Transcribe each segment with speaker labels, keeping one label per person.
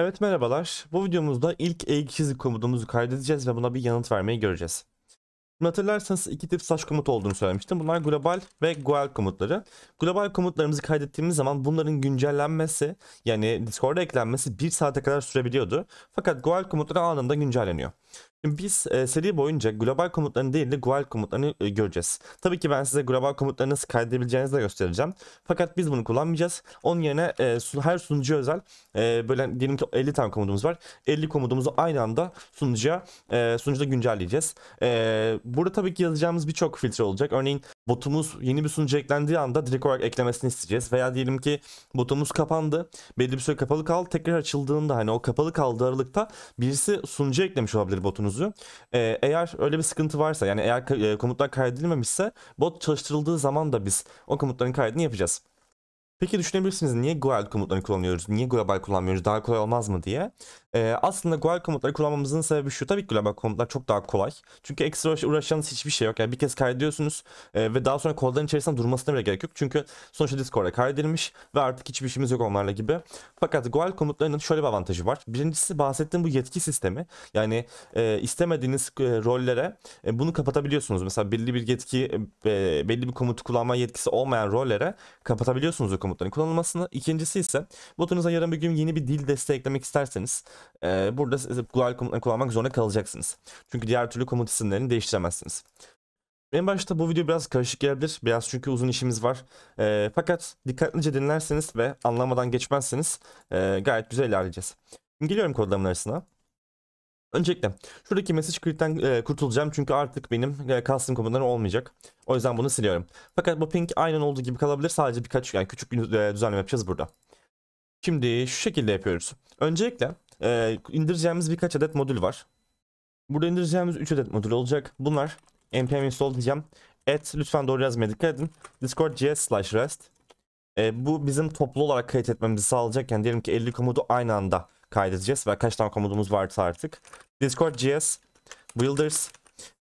Speaker 1: Evet merhabalar. Bu videomuzda ilk E2 komutumuzu kaydedeceğiz ve buna bir yanıt vermeyi göreceğiz. Şimdi hatırlarsanız iki tip saç komut olduğunu söylemiştim. Bunlar global ve gual komutları. Global komutlarımızı kaydettiğimiz zaman bunların güncellenmesi yani Discord'a eklenmesi 1 saate kadar sürebiliyordu. Fakat gual komutları anında güncelleniyor biz e, seri boyunca global komutlarını değil de global komutlarını e, göreceğiz. Tabii ki ben size global komutları nasıl kaydedebileceğinizi de göstereceğim. Fakat biz bunu kullanmayacağız. Onun yerine e, her sunucu özel e, böyle diyelim ki 50 tane komutumuz var. 50 komutumuzu aynı anda sunucuya e, sunucuda güncelleyeceğiz. E, burada tabii ki yazacağımız birçok filtre olacak. Örneğin botumuz yeni bir sunucu eklendiği anda direkt olarak eklemesini isteyeceğiz. Veya diyelim ki botumuz kapandı. Belli bir süre kapalı kaldı. Tekrar açıldığında hani o kapalı kaldığı aralıkta birisi sunucu eklemiş olabilir kaydedip botunuzu. Ee, eğer öyle bir sıkıntı varsa yani eğer e, komutlar kaydedilmemişse bot çalıştırıldığı zaman da biz o komutların kaydını yapacağız. Peki düşünebilirsiniz niye global komutlarını kullanıyoruz? Niye global kullanmıyoruz? Daha kolay olmaz mı diye. Ee, aslında global komutları kullanmamızın sebebi şu. Tabii ki global komutlar çok daha kolay. Çünkü ekstra uğraşacağınız hiçbir şey yok. Yani bir kez kaydediyorsunuz e, ve daha sonra kodların içerisinde durmasına bile gerek yok. Çünkü sonuçta Discord'a kaydedilmiş ve artık hiçbir işimiz yok onlarla gibi. Fakat global komutlarının şöyle bir avantajı var. Birincisi bahsettiğim bu yetki sistemi. Yani e, istemediğiniz e, rollere e, bunu kapatabiliyorsunuz. Mesela belli bir yetki, e, belli bir komutu kullanma yetkisi olmayan rollere kapatabiliyorsunuz o komutların kullanılmasını. İkincisi ise botunuza yarın bir gün yeni bir dil desteği eklemek isterseniz e, burada global komutlarını kullanmak zorunda kalacaksınız. Çünkü diğer türlü komut isimlerini değiştiremezsiniz. En başta bu video biraz karışık gelebilir. Biraz çünkü uzun işimiz var. E, fakat dikkatlice dinlerseniz ve anlamadan geçmezseniz e, gayet güzel ilerleyeceğiz. Geliyorum kodlamın arasına. Öncelikle şuradaki message grid'den e, kurtulacağım çünkü artık benim e, custom komutlarım olmayacak. O yüzden bunu siliyorum. Fakat bu ping aynen olduğu gibi kalabilir. Sadece birkaç yani küçük e, düzenleme yapacağız burada. Şimdi şu şekilde yapıyoruz. Öncelikle e, indireceğimiz birkaç adet modül var. Burada indireceğimiz 3 adet modül olacak. Bunlar npm install diyeceğim. Et lütfen doğru yazmaya dikkat edin. Discord.js slash rest. E, bu bizim toplu olarak kayıt etmemizi sağlayacak. Yani diyelim ki 50 komutu aynı anda kaydedeceğiz. Ve kaç tane komutumuz varsa artık. Discord.js builders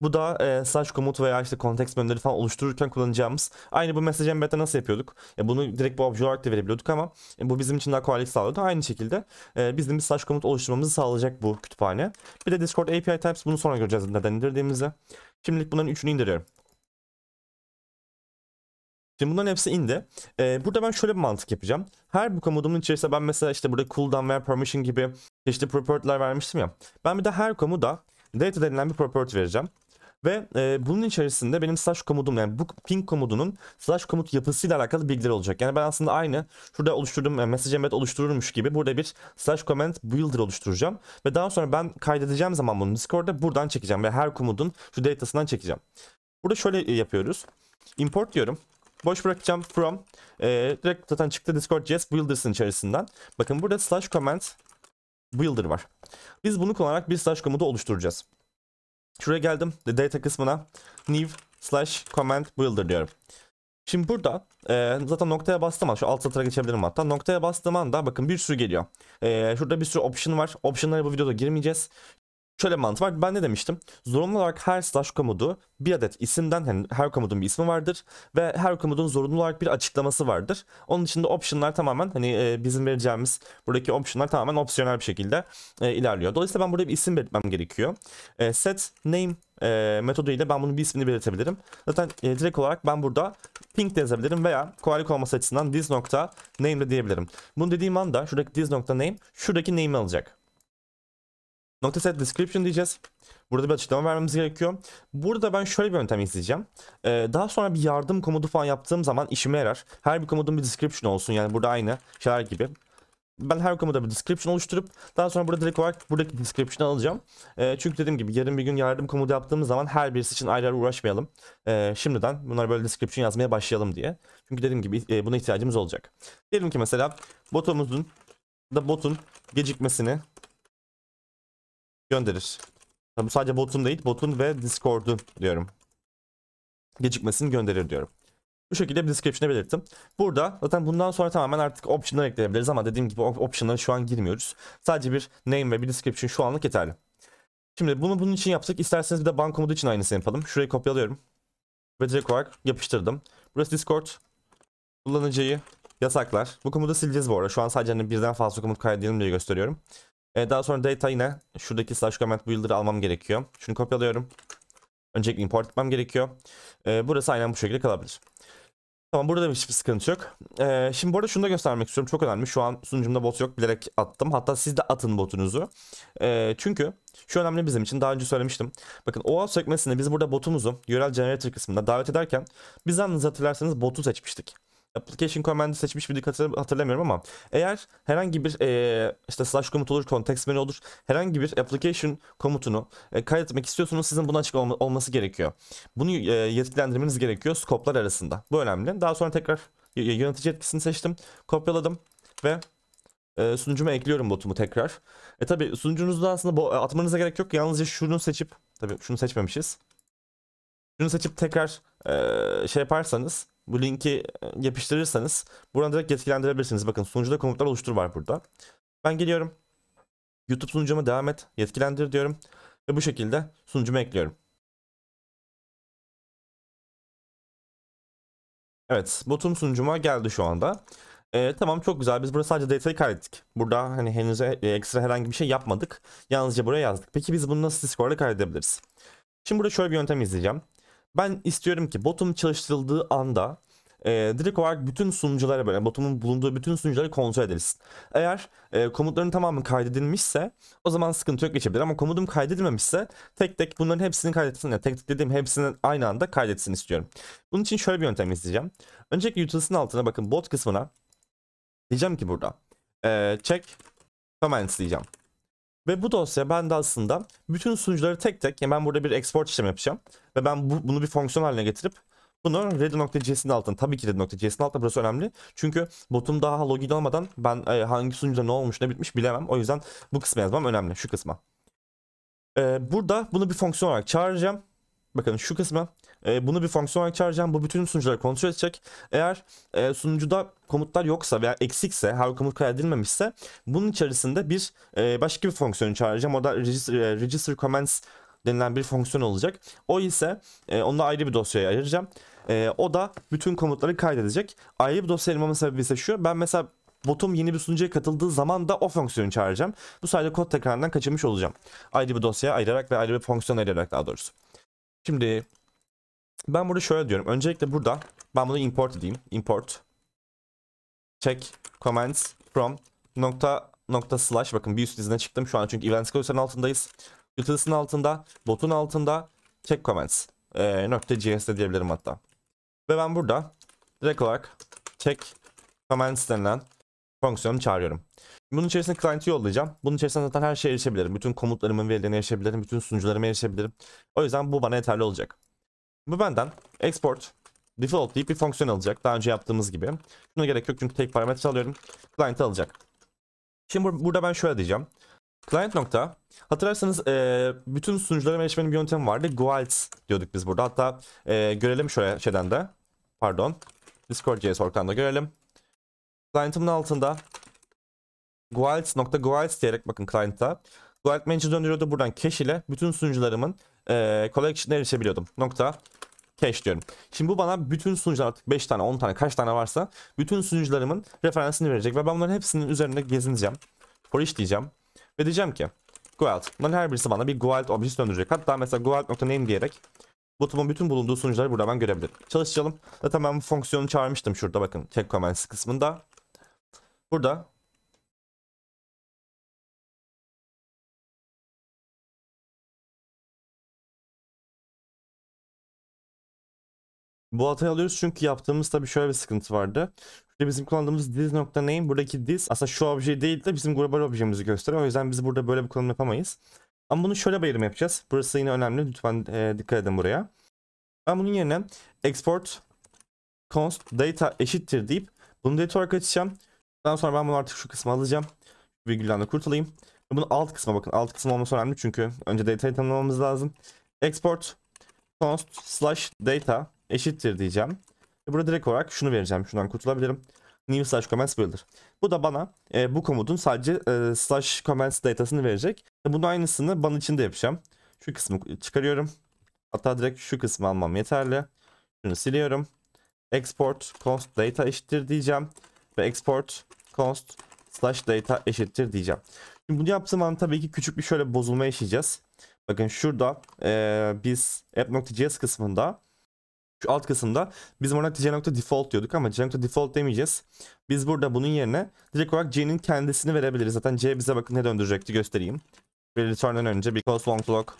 Speaker 1: bu da e, saç komut veya işte konteks menüleri falan oluştururken kullanacağımız. Aynı bu mesaj embed'de nasıl yapıyorduk? E, bunu direkt bu obje olarak da verebiliyorduk ama e, bu bizim için daha kolaylık sağlıyordu. Aynı şekilde e, bizim bir saç komut oluşturmamızı sağlayacak bu kütüphane. Bir de Discord API types bunu sonra göreceğiz neden indirdiğimizi. Şimdilik bunların üçünü indiriyorum. Şimdi bunların hepsi indi. Ee, burada ben şöyle bir mantık yapacağım. Her bu komodumun içerisinde ben mesela işte burada cooldown veya permission gibi işte property'ler vermiştim ya. Ben bir de her komuda Data denilen bir property vereceğim. Ve e, bunun içerisinde benim slash komutum yani bu ping komutunun slash komut yapısıyla alakalı bilgiler olacak. Yani ben aslında aynı şurada oluşturduğum yani e, message embed oluştururmuş gibi burada bir slash comment builder oluşturacağım. Ve daha sonra ben kaydedeceğim zaman bunu Discord'da buradan çekeceğim ve her komutun şu datasından çekeceğim. Burada şöyle e, yapıyoruz. Import diyorum. Boş bırakacağım from. E, direkt zaten çıktı Discord.js builders'ın içerisinden. Bakın burada slash comment builder var. Biz bunu kullanarak bir slash komutu oluşturacağız. Şuraya geldim. The data kısmına new slash command builder diyorum. Şimdi burada e, zaten noktaya bastım şu alt satıra geçebilirim hatta. Noktaya bastığım anda bakın bir sürü geliyor. E, şurada bir sürü option var. Optionlara bu videoda girmeyeceğiz. Şöyle bir mantık var. Ben ne demiştim? Zorunlu olarak her slash komutu bir adet isimden yani her komutun bir ismi vardır ve her komutun zorunlu olarak bir açıklaması vardır. Onun için de optionlar tamamen hani e, bizim vereceğimiz buradaki optionlar tamamen opsiyonel bir şekilde e, ilerliyor. Dolayısıyla ben burada bir isim belirtmem gerekiyor. E, set name e, metodu ile ben bunun bir ismini belirtebilirim. Zaten e, direkt olarak ben burada pink de yazabilirim veya kolaylık olması açısından this nokta name de diyebilirim. Bunu dediğim anda şuradaki this nokta name şuradaki name'i alacak. Nokta set description diyeceğiz. Burada bir açıklama vermemiz gerekiyor. Burada ben şöyle bir yöntem izleyeceğim. Ee, daha sonra bir yardım komutu falan yaptığım zaman işime yarar. Her bir komutun bir description olsun. Yani burada aynı şeyler gibi. Ben her komuda bir description oluşturup daha sonra burada direkt olarak buradaki description alacağım. Ee, çünkü dediğim gibi yarın bir gün yardım komutu yaptığımız zaman her birisi için ayrı ayrı uğraşmayalım. Ee, şimdiden bunları böyle description yazmaya başlayalım diye. Çünkü dediğim gibi e, buna ihtiyacımız olacak. Diyelim ki mesela botumuzun da botun gecikmesini gönderir. Tabii bu sadece botun değil, botun ve Discord'u diyorum. Gecikmesini gönderir diyorum. Bu şekilde bir description'e belirttim. Burada zaten bundan sonra tamamen artık option'lar ekleyebiliriz ama dediğim gibi option'lara şu an girmiyoruz. Sadece bir name ve bir description şu anlık yeterli. Şimdi bunu bunun için yaptık. İsterseniz bir de bank komutu için aynısını yapalım. Şurayı kopyalıyorum. Ve direkt olarak yapıştırdım. Burası Discord. Kullanıcıyı yasaklar. Bu komutu sileceğiz bu arada. Şu an sadece hani birden fazla komut kaydedelim diye gösteriyorum. E, daha sonra data yine şuradaki slash comment builder'ı almam gerekiyor. Şunu kopyalıyorum. Öncelikle import etmem gerekiyor. E, burası aynen bu şekilde kalabilir. Tamam burada da hiçbir sıkıntı yok. Ee, şimdi burada şunu da göstermek istiyorum. Çok önemli. Şu an sunucumda bot yok. Bilerek attım. Hatta siz de atın botunuzu. Ee, çünkü şu önemli bizim için. Daha önce söylemiştim. Bakın OAuth sekmesinde biz burada botumuzu URL generator kısmında davet ederken biz yalnız hatırlarsanız botu seçmiştik application command'ı seçmiş bir miydik hatırlamıyorum ama eğer herhangi bir e, işte slash komut olur, context menu olur herhangi bir application komutunu e, kaydetmek istiyorsanız sizin buna açık olma, olması gerekiyor. Bunu e, yetkilendirmeniz gerekiyor skoplar arasında. Bu önemli. Daha sonra tekrar yönetici yetkisini seçtim. Kopyaladım ve e, sunucuma ekliyorum botumu tekrar. E tabi sunucunuzda aslında e, atmanıza gerek yok. Yalnızca şunu seçip tabi şunu seçmemişiz. Şunu seçip tekrar e, şey yaparsanız bu linki e, yapıştırırsanız buradan direkt yetkilendirebilirsiniz. Bakın sunucuda komutlar oluştur var burada. Ben geliyorum. YouTube sunucuma devam et, yetkilendir diyorum. Ve bu şekilde sunucuma ekliyorum. Evet, botum sunucuma geldi şu anda. Ee, tamam çok güzel. Biz burada sadece detayı kaydettik. Burada hani henüz e, ekstra herhangi bir şey yapmadık. Yalnızca buraya yazdık. Peki biz bunu nasıl Discord'a kaydedebiliriz? Şimdi burada şöyle bir yöntem izleyeceğim. Ben istiyorum ki botum çalıştırıldığı anda e, direkt olarak bütün sunuculara böyle botumun bulunduğu bütün sunucuları kontrol ederiz. Eğer e, komutların tamamı kaydedilmişse o zaman sıkıntı yok geçebilir ama komutum kaydedilmemişse tek tek bunların hepsini kaydetsin. Yani tek tek dediğim hepsini aynı anda kaydetsin istiyorum. Bunun için şöyle bir yöntem izleyeceğim. Öncelikle utils'ın altına bakın bot kısmına diyeceğim ki burada e, check comments diyeceğim. Ve bu dosya de aslında bütün sunucuları tek tek, yani ben burada bir export işlem yapacağım. Ve ben bu, bunu bir fonksiyon haline getirip bunu ready.js'in altına, tabii ki ready.js'in altına burası önemli. Çünkü botum daha login olmadan ben e, hangi sunucuda ne olmuş ne bitmiş bilemem. O yüzden bu kısmı yazmam önemli, şu kısma. Ee, burada bunu bir fonksiyon olarak çağıracağım. Bakın şu kısma. E, bunu bir fonksiyon açacağım. Bu bütün sunucuları kontrol edecek. Eğer e, sunucuda komutlar yoksa veya eksikse, her komut kaydedilmemişse bunun içerisinde bir e, başka bir fonksiyon çağıracağım. O da register, register commands denilen bir fonksiyon olacak. O ise e, onu da ayrı bir dosyaya ayıracağım. E, o da bütün komutları kaydedecek. Ayrı bir dosya ayırmamın sebebi ise şu. Ben mesela botum yeni bir sunucuya katıldığı zaman da o fonksiyonu çağıracağım. Bu sayede kod tekrarından kaçırmış olacağım. Ayrı bir dosyaya ayırarak ve ayrı bir fonksiyon ayırarak daha doğrusu. Şimdi ben burada şöyle diyorum. Öncelikle burada ben bunu import edeyim. Import. Check comments from nokta nokta slash. Bakın bir üst dizine çıktım şu an. Çünkü event clause'un altındayız. Utilitys'in altında. Bot'un altında. Check comments. E, nokta js'de diyebilirim hatta. Ve ben burada direkt olarak check comments denilen fonksiyonu çağırıyorum. Bunun içerisinde client'i yollayacağım. Bunun içerisinde zaten her şeye erişebilirim. Bütün komutlarımın verilerine erişebilirim. Bütün sunucularıma erişebilirim. O yüzden bu bana yeterli olacak. Bu benden export default deyip bir fonksiyon alacak. Daha önce yaptığımız gibi. Buna gerek yok çünkü tek parametre alıyorum. Client alacak. Şimdi bur burada ben şöyle diyeceğim. Client nokta. Hatırlarsanız e, bütün sunuculara erişmenin bir yöntemi vardı. Gualts diyorduk biz burada. Hatta e, görelim şöyle şeyden de. Pardon. Discord.js ortamda görelim. Client'ımın altında nokta gualts.gualts diyerek bakın client'a. Gualt manager döndürüyordu buradan cache ile bütün sunucularımın e, collection'a erişebiliyordum. Nokta cache diyorum. Şimdi bu bana bütün sunucular artık 5 tane 10 tane kaç tane varsa bütün sunucularımın referansını verecek ve ben bunların hepsinin üzerinde gezineceğim. For each diyeceğim. Ve diyeceğim ki Guild. Bunların her birisi bana bir Guild objesi döndürecek. Hatta mesela Guild.name diyerek botumun bütün bulunduğu sunucuları burada ben görebilirim. Çalıştıralım. Zaten ben bu fonksiyonu çağırmıştım şurada bakın. Check comments kısmında. Burada Bu hatayı alıyoruz çünkü yaptığımız tabii şöyle bir sıkıntı vardı. Şurada bizim kullandığımız this.name buradaki this aslında şu obje değil de bizim global objemizi gösteriyor. O yüzden biz burada böyle bir kullanım yapamayız. Ama bunu şöyle bir ayrım yapacağız. Burası yine önemli. Lütfen e, dikkat edin buraya. Ben bunun yerine export const data eşittir deyip bunu data olarak açacağım. Daha sonra ben bunu artık şu kısma alacağım. Virgülden de kurtulayım. Bunu alt kısma bakın. Alt kısım olması önemli çünkü önce data'yı tanımlamamız lazım. Export const slash data eşittir diyeceğim. E, burada direkt olarak şunu vereceğim. Şundan kurtulabilirim. New slash comments builder. Bu da bana e, bu komutun sadece e, slash comments datasını verecek. E, bunun aynısını bana için de yapacağım. Şu kısmı çıkarıyorum. Hatta direkt şu kısmı almam yeterli. Şunu siliyorum. Export const data eşittir diyeceğim. Ve export const slash data eşittir diyeceğim. Şimdi bunu yaptığım an tabii ki küçük bir şöyle bozulma yaşayacağız. Bakın şurada e, biz app.js kısmında şu alt kısımda biz buna dj.default diyorduk ama dj.default demeyeceğiz. Biz burada bunun yerine direkt olarak c'nin kendisini verebiliriz. Zaten c bize bakın ne döndürecekti göstereyim. Ve return'dan önce because long log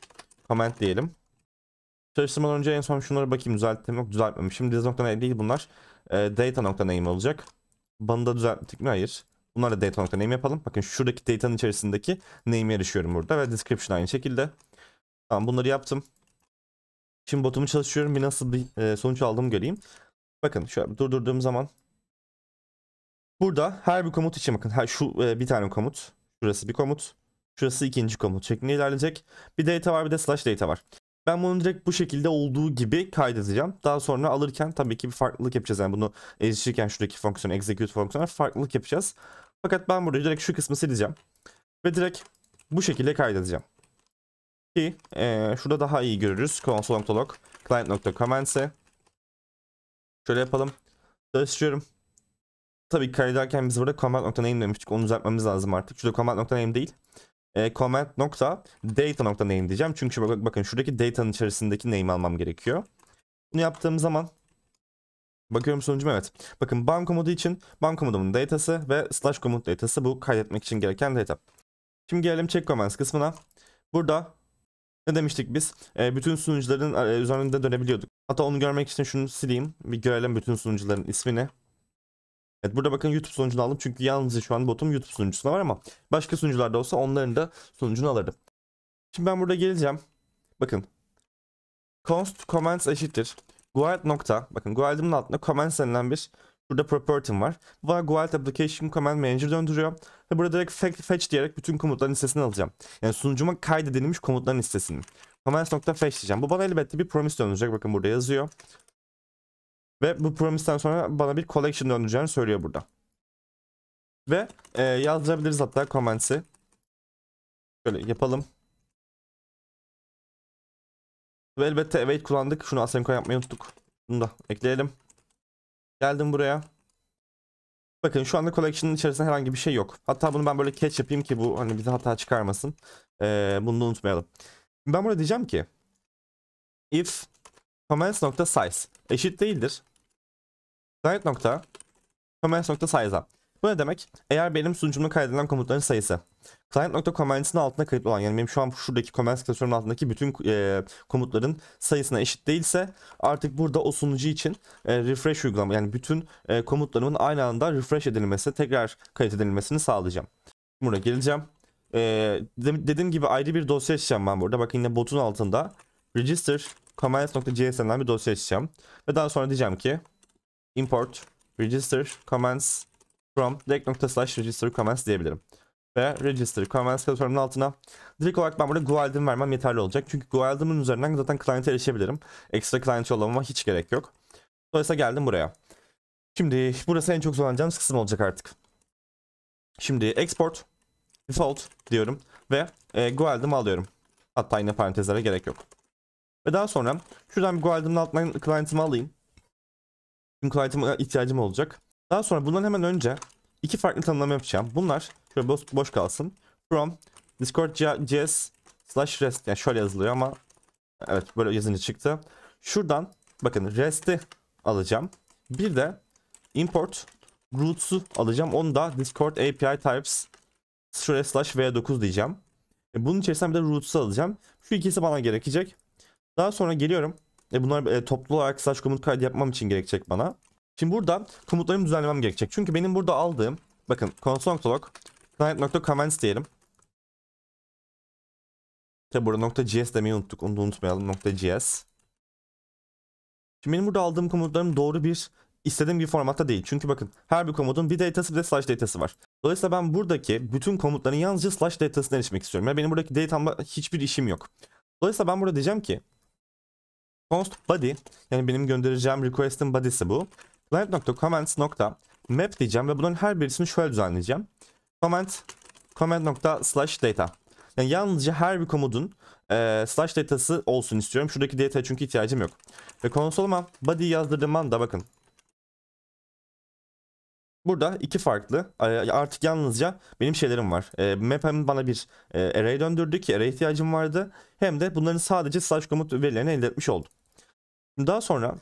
Speaker 1: comment diyelim. Çalıştırmadan önce en son şunları bakayım düzelttim yok düzeltmemişim. Diz.name değil bunlar. E, ee, data.name olacak. Bunu da düzelttik mi? Hayır. Bunlar da data.name yapalım. Bakın şuradaki data'nın içerisindeki name'e erişiyorum burada ve description aynı şekilde. Tamam bunları yaptım. Şimdi botumu çalışıyorum bir nasıl bir e, sonuç aldığımı göreyim. Bakın şöyle durdurduğum zaman burada her bir komut için bakın her şu e, bir tane komut. Şurası bir komut. Şurası ikinci komut şeklinde ilerleyecek. Bir data var bir de slash data var. Ben bunu direkt bu şekilde olduğu gibi kaydedeceğim. Daha sonra alırken tabii ki bir farklılık yapacağız. Yani bunu erişirken şuradaki fonksiyon, execute fonksiyonu farklılık yapacağız. Fakat ben burada direkt şu kısmı sileceğim. Ve direkt bu şekilde kaydedeceğim. Ki e, şurada daha iyi görürüz. Console.log client.commands'e. Şöyle yapalım. Çalıştırıyorum. Tabii kaydederken biz burada command.name demiştik. Onu düzeltmemiz lazım artık. Şurada command.name değil. E, command nokta data nokta name diyeceğim. Çünkü bak, bakın şuradaki data'nın içerisindeki name almam gerekiyor. Bunu yaptığım zaman Bakıyorum sonucum evet. Bakın bank komutu için bank komutumun datası ve slash komut datası bu kaydetmek için gereken data. Şimdi gelelim check commands kısmına. Burada ne demiştik biz? E, bütün sunucuların e, üzerinde dönebiliyorduk. Hatta onu görmek için şunu sileyim. Bir görelim bütün sunucuların ismini. Evet burada bakın YouTube sunucunu aldım çünkü yalnızca şu an botum YouTube sunucusunda var ama başka sunucularda olsa onların da sunucunu alırdım. Şimdi ben burada geleceğim. Bakın. Const comments eşittir. Guard nokta. Bakın guard'ımın altında comments denilen bir Burada property'm var. Bu var guild application command manager döndürüyor. Ve burada direkt fetch diyerek bütün komutların listesini alacağım. Yani sunucuma kaydedilmiş komutların listesini. Commands.fetch diyeceğim. Bu bana elbette bir promise döndürecek. Bakın burada yazıyor. Ve bu promise'den sonra bana bir collection döndüreceğini söylüyor burada. Ve e, yazdırabiliriz hatta comments'i. Şöyle yapalım. Ve elbette await kullandık. Şunu async yapmayı unuttuk. Bunu da ekleyelim. Geldim buraya. Bakın şu anda collection'ın içerisinde herhangi bir şey yok. Hatta bunu ben böyle catch yapayım ki bu hani bize hata çıkarmasın. Ee, bunu unutmayalım. Ben burada diyeceğim ki if comments.size eşit değildir. Client nokta comments.size'a bu ne demek? Eğer benim sunucumda kaydedilen komutların sayısı client.commands'ın altında kayıtlı olan yani benim şu an şuradaki commands klasörünün altındaki bütün e, komutların sayısına eşit değilse artık burada o sunucu için e, refresh uygulama yani bütün e, komutlarımın aynı anda refresh edilmesi tekrar kayıt edilmesini sağlayacağım. Buraya geleceğim. E, de, dediğim gibi ayrı bir dosya açacağım ben burada. Bakın yine botun altında register commands.js'den bir dosya açacağım. Ve daha sonra diyeceğim ki import register commands from localhost/register direct.register.comments diyebilirim. Ve register comments klasörünün altına direkt olarak ben burada guild'im vermem yeterli olacak. Çünkü guild'imin üzerinden zaten client'e erişebilirim. Ekstra client yollamama hiç gerek yok. Dolayısıyla geldim buraya. Şimdi burası en çok zorlanacağımız kısım olacak artık. Şimdi export default diyorum ve e, guild'imi alıyorum. Hatta yine parantezlere gerek yok. Ve daha sonra şuradan bir guild'imin altından client'imi alayım. Çünkü client'ime ihtiyacım olacak. Daha sonra bundan hemen önce iki farklı tanımlama yapacağım. Bunlar şöyle boş, boş kalsın. From discord.js slash rest yani şöyle yazılıyor ama evet böyle yazınca çıktı. Şuradan bakın rest'i alacağım. Bir de import roots'u alacağım. Onu da discord API types şuraya slash v9 diyeceğim. E bunun içerisinden bir de roots'u alacağım. Şu ikisi bana gerekecek. Daha sonra geliyorum. E bunlar e, toplu olarak slash komut kaydı yapmam için gerekecek bana. Şimdi burada komutlarımı düzenlemem gerekecek. Çünkü benim burada aldığım bakın console.log client.comments diyelim. Tabi burada nokta .gs demeyi unuttuk. Onu da unutmayalım. Nokta .gs. Şimdi benim burada aldığım komutlarım doğru bir istediğim bir formatta değil. Çünkü bakın her bir komutun bir datası bir de slash datası var. Dolayısıyla ben buradaki bütün komutların yalnızca slash datasına erişmek istiyorum. Yani benim buradaki datamla hiçbir işim yok. Dolayısıyla ben burada diyeceğim ki const body yani benim göndereceğim request'in body'si bu client.comments.map diyeceğim ve bunların her birisini şöyle düzenleyeceğim. Comment, comment slash data. Yani yalnızca her bir komutun e, slash datası olsun istiyorum. Şuradaki data çünkü ihtiyacım yok. Ve konsoluma body yazdırdığım anda bakın. Burada iki farklı e, artık yalnızca benim şeylerim var. E, map hem bana bir e, array döndürdü ki array ihtiyacım vardı. Hem de bunların sadece slash komut verilerini elde etmiş oldum. Daha sonra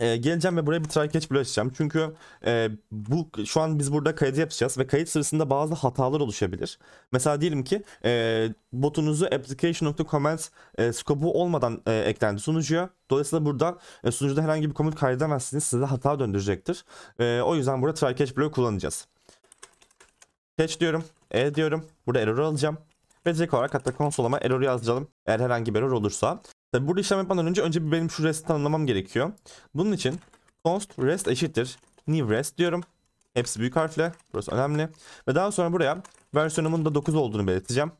Speaker 1: ee, geleceğim ve buraya bir try catch açacağım. Çünkü e, bu şu an biz burada kaydı yapacağız ve kayıt sırasında bazı hatalar oluşabilir. Mesela diyelim ki e, botunuzu application.comments e, scope'u olmadan e, eklendi sunucuya. Dolayısıyla burada e, sunucuda herhangi bir komut kaydedemezsiniz. Size hata döndürecektir. E, o yüzden burada try catch bloğu kullanacağız. Catch diyorum. E diyorum. Burada error alacağım. Ve direkt olarak hatta konsoluma error yazacağım. Eğer herhangi bir error olursa. Tabi burada işlem yapmadan önce önce bir benim şu rest'i tanımlamam gerekiyor. Bunun için const rest eşittir new rest diyorum. Hepsi büyük harfle. Burası önemli. Ve daha sonra buraya versiyonumun da 9 olduğunu belirteceğim.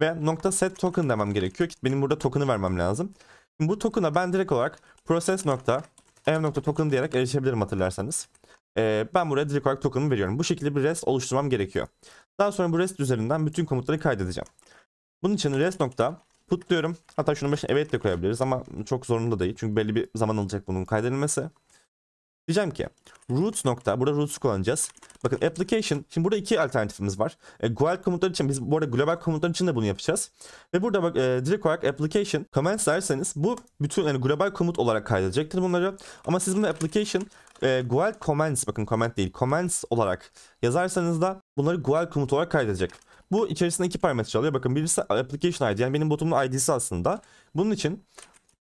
Speaker 1: Ve nokta set token demem gerekiyor ki benim burada token'ı vermem lazım. Şimdi bu token'a ben direkt olarak process nokta ev nokta token diyerek erişebilirim hatırlarsanız. Ee, ben buraya direkt olarak token'ımı veriyorum. Bu şekilde bir rest oluşturmam gerekiyor. Daha sonra bu rest üzerinden bütün komutları kaydedeceğim. Bunun için rest nokta Put diyorum. Hatta şunun başına evet de koyabiliriz ama çok zorunda değil. Çünkü belli bir zaman alacak bunun kaydedilmesi. Diyeceğim ki root nokta burada root kullanacağız. Bakın application şimdi burada iki alternatifimiz var. E, global komutlar için biz bu arada global komutlar için de bunu yapacağız. Ve burada bak e, direkt olarak application commands derseniz bu bütün yani global komut olarak kaydedecektir bunları. Ama siz bunu application e, global commands bakın comment değil commands olarak yazarsanız da bunları global komut olarak kaydedecek. Bu içerisinde iki parametre çalıyor. Bakın birisi application ID yani benim botumun ID'si aslında. Bunun için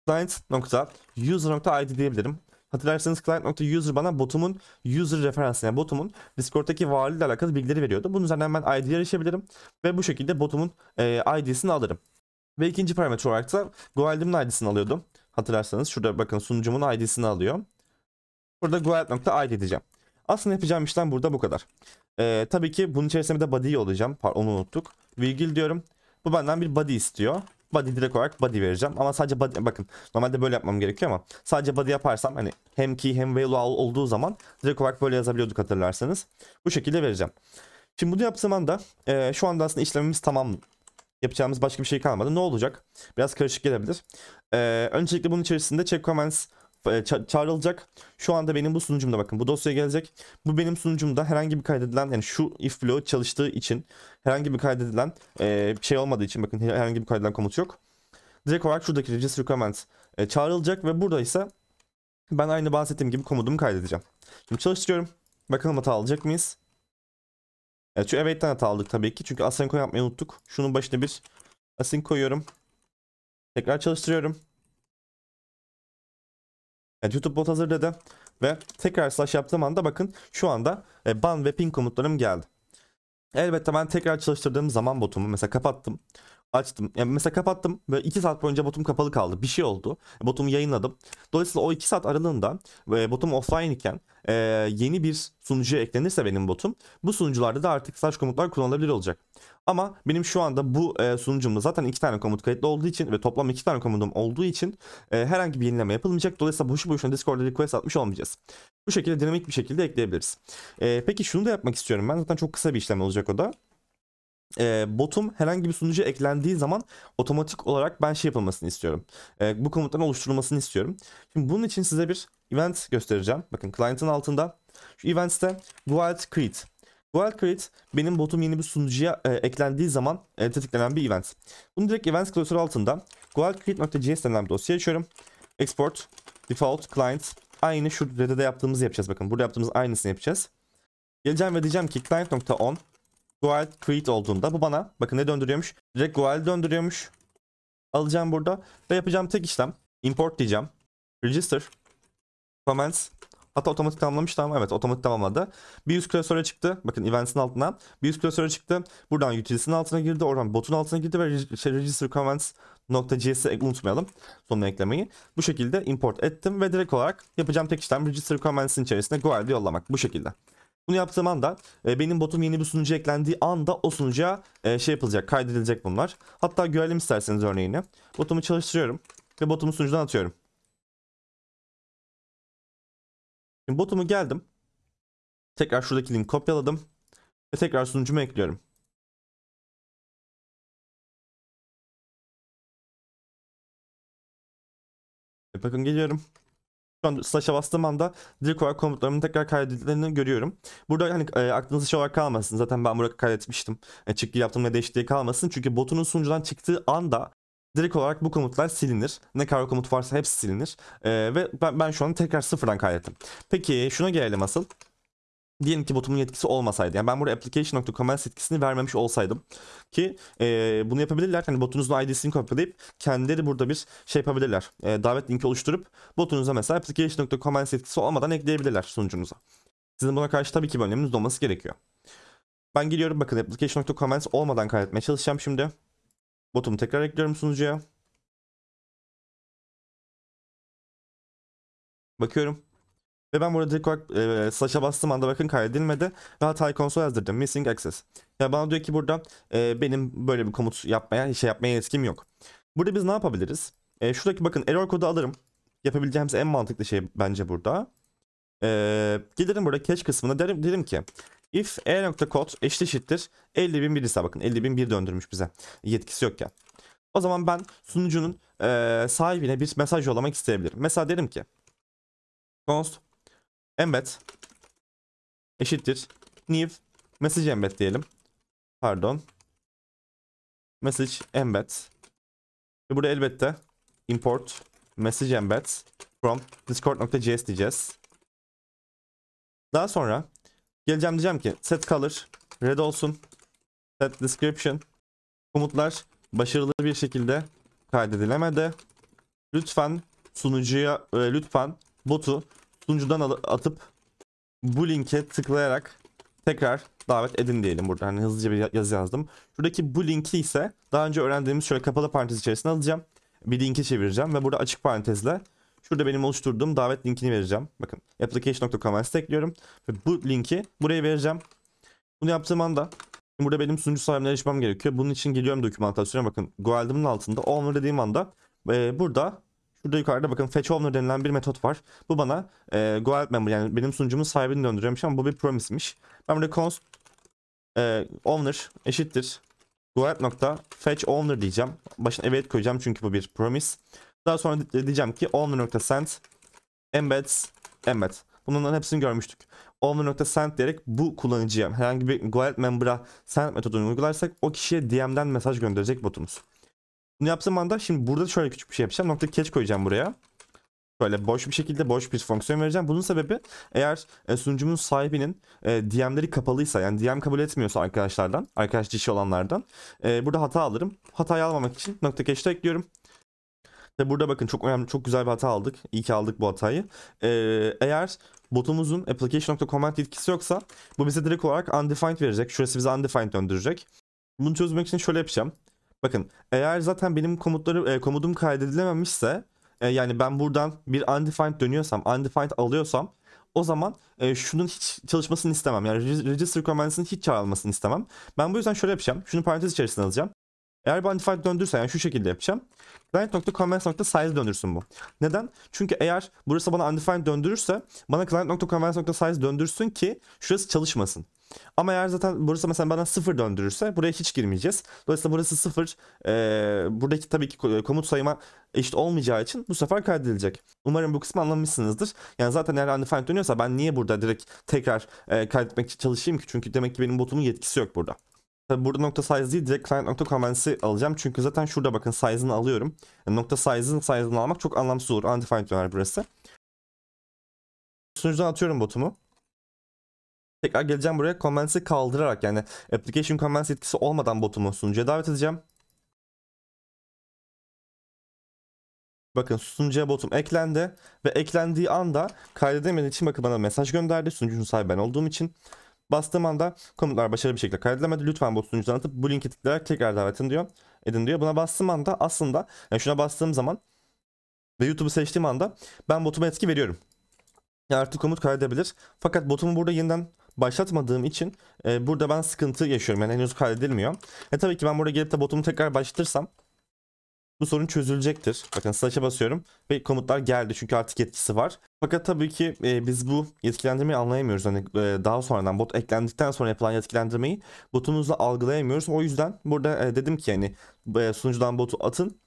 Speaker 1: client.user.id diyebilirim. Hatırlarsanız client.user bana botumun user referansı yani botumun Discord'daki varlığıyla alakalı bilgileri veriyordu. Bunun üzerinden ben ID'ye erişebilirim ve bu şekilde botumun e, ID'sini alırım. Ve ikinci parametre olarak da Guild'ımın ID'sini alıyordum. Hatırlarsanız şurada bakın sunucumun ID'sini alıyor. Burada guild.id diyeceğim. Aslında yapacağım işlem burada bu kadar. Ee, tabii ki bunun içerisinde bir de body olacağım. Onu unuttuk. Virgil diyorum. Bu benden bir body istiyor. Body direkt olarak body vereceğim. Ama sadece body bakın normalde böyle yapmam gerekiyor ama sadece body yaparsam hani hem key hem value olduğu zaman direkt olarak böyle yazabiliyorduk hatırlarsanız. Bu şekilde vereceğim. Şimdi bunu yaptığım anda e, şu anda aslında işlemimiz tamam yapacağımız başka bir şey kalmadı. Ne olacak? Biraz karışık gelebilir. Ee, öncelikle bunun içerisinde check comments e, çağrılacak. Şu anda benim bu sunucumda bakın bu dosya gelecek. Bu benim sunucumda herhangi bir kaydedilen yani şu if bloğu çalıştığı için herhangi bir kaydedilen e, şey olmadığı için bakın herhangi bir kaydedilen komut yok. Direkt olarak şuradaki register requirements e, çağrılacak ve burada ise ben aynı bahsettiğim gibi komutumu kaydedeceğim. Şimdi çalıştırıyorum. Bakalım hata alacak mıyız? Evet, şu evet'ten hata aldık tabii ki. Çünkü async yapmayı unuttuk. Şunun başına bir asin koyuyorum. Tekrar çalıştırıyorum. Evet YouTube bot hazır dedi. Ve tekrar slash yaptığım anda bakın şu anda e, ban ve ping komutlarım geldi. Elbette ben tekrar çalıştırdığım zaman botumu mesela kapattım açtım. Yani mesela kapattım ve 2 saat boyunca botum kapalı kaldı. Bir şey oldu. Botumu yayınladım. Dolayısıyla o 2 saat aralığında e, botum offline iken e, yeni bir sunucu eklenirse benim botum bu sunucularda da artık slash komutlar kullanılabilir olacak. Ama benim şu anda bu e, sunucumda zaten iki tane komut kayıtlı olduğu için ve toplam iki tane komutum olduğu için e, herhangi bir yenileme yapılmayacak. Dolayısıyla boşu boşuna Discord'da request atmış olmayacağız. Bu şekilde dinamik bir şekilde ekleyebiliriz. E, peki şunu da yapmak istiyorum ben. Zaten çok kısa bir işlem olacak o da e, botum herhangi bir sunucu eklendiği zaman otomatik olarak ben şey yapılmasını istiyorum. E, bu komutların oluşturulmasını istiyorum. Şimdi bunun için size bir event göstereceğim. Bakın client'ın altında şu events'te void create. Void create benim botum yeni bir sunucuya e, eklendiği zaman e, tetiklenen bir event. Bunu direkt events klasörü altında void create.js denilen bir dosyaya açıyorum. Export default client aynı şu reddede yaptığımızı yapacağız bakın. Burada yaptığımız aynısını yapacağız. Geleceğim ve diyeceğim ki client.on Guild Creed olduğunda bu bana bakın ne döndürüyormuş. Direkt Guild döndürüyormuş. Alacağım burada ve yapacağım tek işlem import diyeceğim. Register. Comments. Hatta otomatik tamamlamış tamam evet otomatik tamamladı. Bir üst klasöre çıktı. Bakın events'in altından. Bir üst klasöre çıktı. Buradan utility'sinin altına girdi. Oradan botun altına girdi ve şey, register comments.js'i e unutmayalım. Sonuna eklemeyi. Bu şekilde import ettim ve direkt olarak yapacağım tek işlem register comments'in içerisinde guard'ı yollamak. Bu şekilde. Bunu yaptığım anda e, benim botum yeni bir sunucu eklendiği anda o sunucuya e, şey yapılacak kaydedilecek bunlar. Hatta görelim isterseniz örneğini. Botumu çalıştırıyorum ve botumu sunucudan atıyorum. Şimdi botumu geldim. Tekrar şuradaki linki kopyaladım. Ve tekrar sunucumu ekliyorum. Bakın geliyorum. Şu an slash'a bastığım anda direkt olarak komutlarımın tekrar kaydedildiğini görüyorum. Burada hani e, aklınızda şey olarak kalmasın. Zaten ben burada kaydetmiştim. E, çıktı ve değiştiği kalmasın. Çünkü botunun sunucudan çıktığı anda direkt olarak bu komutlar silinir. Ne kadar komut varsa hepsi silinir. E, ve ben, ben şu an tekrar sıfırdan kaydettim. Peki şuna gelelim asıl. Diyelim ki botumun yetkisi olmasaydı. Yani ben burada application.commands yetkisini vermemiş olsaydım ki e, bunu yapabilirler. Hani botunuzun ID'sini kopyalayıp kendileri burada bir şey yapabilirler. E, davet linki oluşturup botunuza mesela application.commands yetkisi olmadan ekleyebilirler sunucunuza. Sizin buna karşı tabii ki bir önleminiz olması gerekiyor. Ben giriyorum, bakın application.commands olmadan kaydetmeye çalışacağım şimdi. Botumu tekrar ekliyorum sunucuya. Bakıyorum. Ve ben burada direkt olarak e, slasha bastığım anda bakın kaydedilmedi. Ve hatayı konsol yazdırdım. Missing access. Yani bana diyor ki burada e, benim böyle bir komut yapmaya, şey yapmaya yetkim yok. Burada biz ne yapabiliriz? E, şuradaki bakın error kodu alırım. Yapabileceğimiz en mantıklı şey bence burada. E, gelirim burada cache kısmına derim, derim ki if e.code eşit eşittir 50.001 birisi bakın 50.001 döndürmüş bize yetkisi yokken. O zaman ben sunucunun e, sahibine bir mesaj yollamak isteyebilirim. Mesela derim ki const embed eşittir new message embed diyelim. Pardon. Message embed. Ve burada elbette import message embed from discord.js diyeceğiz. Daha sonra geleceğim diyeceğim ki set color red olsun. Set description komutlar başarılı bir şekilde kaydedilemedi. Lütfen sunucuya e, lütfen botu sunucudan atıp bu linke tıklayarak tekrar davet edin diyelim burada. Hani hızlıca bir yazı yazdım. Şuradaki bu linki ise daha önce öğrendiğimiz şöyle kapalı parantez içerisine alacağım. Bir linke çevireceğim ve burada açık parantezle şurada benim oluşturduğum davet linkini vereceğim. Bakın application.com'a tekliyorum ve bu linki buraya vereceğim. Bunu yaptığım anda burada benim sunucu sahibine erişmem gerekiyor. Bunun için geliyorum dokümantasyona bakın. Guardian'ın altında onları dediğim anda e, burada Şurada yukarıda bakın fetch owner denilen bir metot var. Bu bana e, go member yani benim sunucumun sahibini döndürüyormuş ama bu bir promise'miş. Ben burada const e, owner eşittir go nokta fetch owner diyeceğim. Başına evet koyacağım çünkü bu bir promise. Daha sonra diyeceğim ki owner nokta send embeds embed. Bunların hepsini görmüştük. Owner nokta send diyerek bu kullanıcıya herhangi bir Goal member'a send metodunu uygularsak o kişiye DM'den mesaj gönderecek botumuz. Bunu yaptığım anda şimdi burada şöyle küçük bir şey yapacağım. Nokta catch koyacağım buraya. Böyle boş bir şekilde boş bir fonksiyon vereceğim. Bunun sebebi eğer e, sunucumun sahibinin e, DM'leri kapalıysa yani DM kabul etmiyorsa arkadaşlardan, arkadaş dişi olanlardan e, burada hata alırım. Hatayı almamak için nokta catch'te ekliyorum. Ve burada bakın çok önemli, çok güzel bir hata aldık. İyi ki aldık bu hatayı. E, eğer botumuzun application.comment yetkisi yoksa bu bize direkt olarak undefined verecek. Şurası bize undefined döndürecek. Bunu çözmek için şöyle yapacağım. Bakın eğer zaten benim komutları e, komudum kaydedilememişse e, yani ben buradan bir undefined dönüyorsam undefined alıyorsam o zaman e, şunun hiç çalışmasını istemem. Yani register command'sinin hiç çağrılmasını istemem. Ben bu yüzden şöyle yapacağım. Şunu parantez içerisine alacağım. Eğer bir undefined döndürse yani şu şekilde yapacağım. Client.comments.size döndürsün bu. Neden? Çünkü eğer burası bana undefined döndürürse bana client.comments.size döndürsün ki şurası çalışmasın. Ama eğer zaten burası mesela bana sıfır döndürürse buraya hiç girmeyeceğiz. Dolayısıyla burası sıfır. Ee, buradaki tabii ki komut sayıma eşit olmayacağı için bu sefer kaydedilecek. Umarım bu kısmı anlamışsınızdır. Yani zaten eğer undefined hani dönüyorsa ben niye burada direkt tekrar e, kaydetmek için çalışayım ki? Çünkü demek ki benim botumun yetkisi yok burada. Tabii burada nokta size değil direkt client nokta comments'i alacağım. Çünkü zaten şurada bakın size'ını alıyorum. Yani nokta size'ın size'ını almak çok anlamsız olur. Undefined döner burası. Sunucudan atıyorum botumu. Tekrar geleceğim buraya comments'i kaldırarak yani application comments etkisi olmadan botumu sunucuya davet edeceğim. Bakın sunucuya botum eklendi ve eklendiği anda kaydedemediği için bakın bana mesaj gönderdi sunucunun sahibi ben olduğum için. Bastığım anda komutlar başarılı bir şekilde kaydedilemedi. Lütfen bu sunucudan atıp bu linki tıklayarak tekrar davetin diyor. Edin diyor. Buna bastığım anda aslında yani şuna bastığım zaman ve YouTube'u seçtiğim anda ben botuma etki veriyorum. Yani artık komut kaydedebilir. Fakat botumu burada yeniden başlatmadığım için e, burada ben sıkıntı yaşıyorum. Yani henüz kaydedilmiyor. E tabii ki ben buraya gelip de botumu tekrar başlatırsam bu sorun çözülecektir. Bakın slash'a basıyorum ve komutlar geldi çünkü artık yetkisi var. Fakat tabii ki e, biz bu yetkilendirmeyi anlayamıyoruz. Hani e, daha sonradan bot eklendikten sonra yapılan yetkilendirmeyi botumuzla algılayamıyoruz. O yüzden burada e, dedim ki yani e, sunucudan botu atın.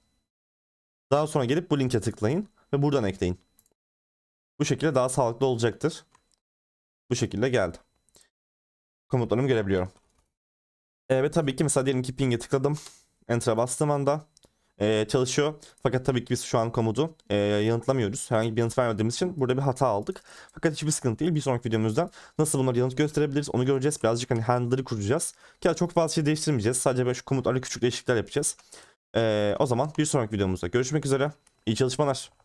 Speaker 1: Daha sonra gelip bu linke tıklayın ve buradan ekleyin. Bu şekilde daha sağlıklı olacaktır. Bu şekilde geldi komutlarımı görebiliyorum. Evet ee, tabii ki mesela diyelim ki ping'e tıkladım. Enter'a bastığım anda e, çalışıyor. Fakat tabii ki biz şu an komutu e, yanıtlamıyoruz. Herhangi bir yanıt vermediğimiz için burada bir hata aldık. Fakat hiçbir sıkıntı değil. Bir sonraki videomuzda nasıl bunları yanıt gösterebiliriz onu göreceğiz. Birazcık hani handler'ı kuracağız. Ki çok fazla şey değiştirmeyeceğiz. Sadece böyle şu komutlarla küçük değişiklikler yapacağız. E, o zaman bir sonraki videomuzda görüşmek üzere. İyi çalışmalar.